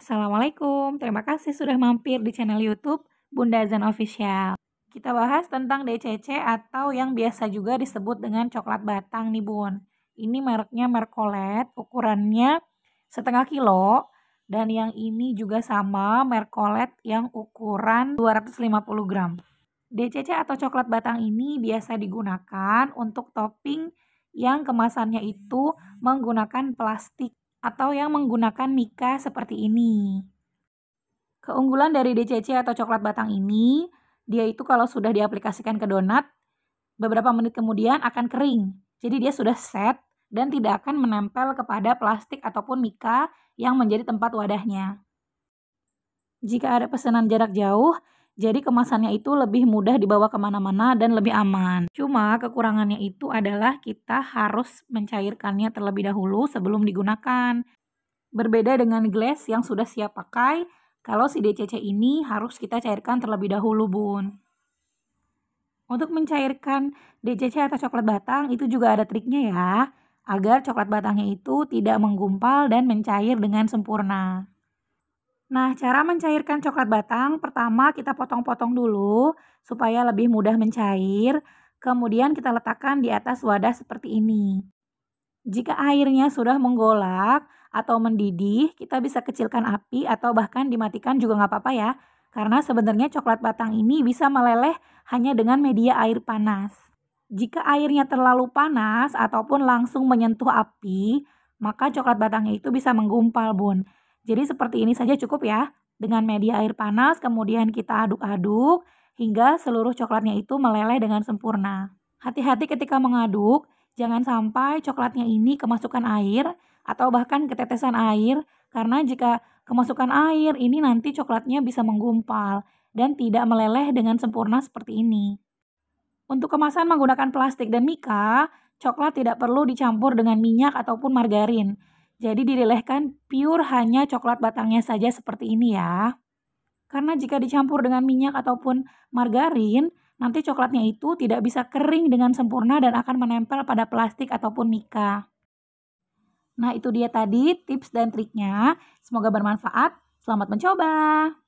Assalamualaikum, terima kasih sudah mampir di channel YouTube Bunda Zen Official. Kita bahas tentang DCC atau yang biasa juga disebut dengan coklat batang nih bun. Ini mereknya Mercolet, ukurannya setengah kilo. Dan yang ini juga sama Mercolet yang ukuran 250 gram. DCC atau coklat batang ini biasa digunakan untuk topping yang kemasannya itu menggunakan plastik atau yang menggunakan mika seperti ini. Keunggulan dari DCC atau coklat batang ini, dia itu kalau sudah diaplikasikan ke donat, beberapa menit kemudian akan kering. Jadi dia sudah set dan tidak akan menempel kepada plastik ataupun mika yang menjadi tempat wadahnya. Jika ada pesanan jarak jauh, jadi kemasannya itu lebih mudah dibawa kemana-mana dan lebih aman. Cuma kekurangannya itu adalah kita harus mencairkannya terlebih dahulu sebelum digunakan. Berbeda dengan gelas yang sudah siap pakai, kalau si DCC ini harus kita cairkan terlebih dahulu, Bun. Untuk mencairkan DCC atau coklat batang itu juga ada triknya ya, agar coklat batangnya itu tidak menggumpal dan mencair dengan sempurna. Nah, cara mencairkan coklat batang, pertama kita potong-potong dulu supaya lebih mudah mencair. Kemudian kita letakkan di atas wadah seperti ini. Jika airnya sudah menggolak atau mendidih, kita bisa kecilkan api atau bahkan dimatikan juga nggak apa-apa ya. Karena sebenarnya coklat batang ini bisa meleleh hanya dengan media air panas. Jika airnya terlalu panas ataupun langsung menyentuh api, maka coklat batangnya itu bisa menggumpal bun. Jadi seperti ini saja cukup ya. Dengan media air panas kemudian kita aduk-aduk hingga seluruh coklatnya itu meleleh dengan sempurna. Hati-hati ketika mengaduk, jangan sampai coklatnya ini kemasukan air atau bahkan ketetesan air karena jika kemasukan air ini nanti coklatnya bisa menggumpal dan tidak meleleh dengan sempurna seperti ini. Untuk kemasan menggunakan plastik dan mika, coklat tidak perlu dicampur dengan minyak ataupun margarin jadi dilelehkan pure hanya coklat batangnya saja seperti ini ya. Karena jika dicampur dengan minyak ataupun margarin, nanti coklatnya itu tidak bisa kering dengan sempurna dan akan menempel pada plastik ataupun mika. Nah itu dia tadi tips dan triknya. Semoga bermanfaat. Selamat mencoba.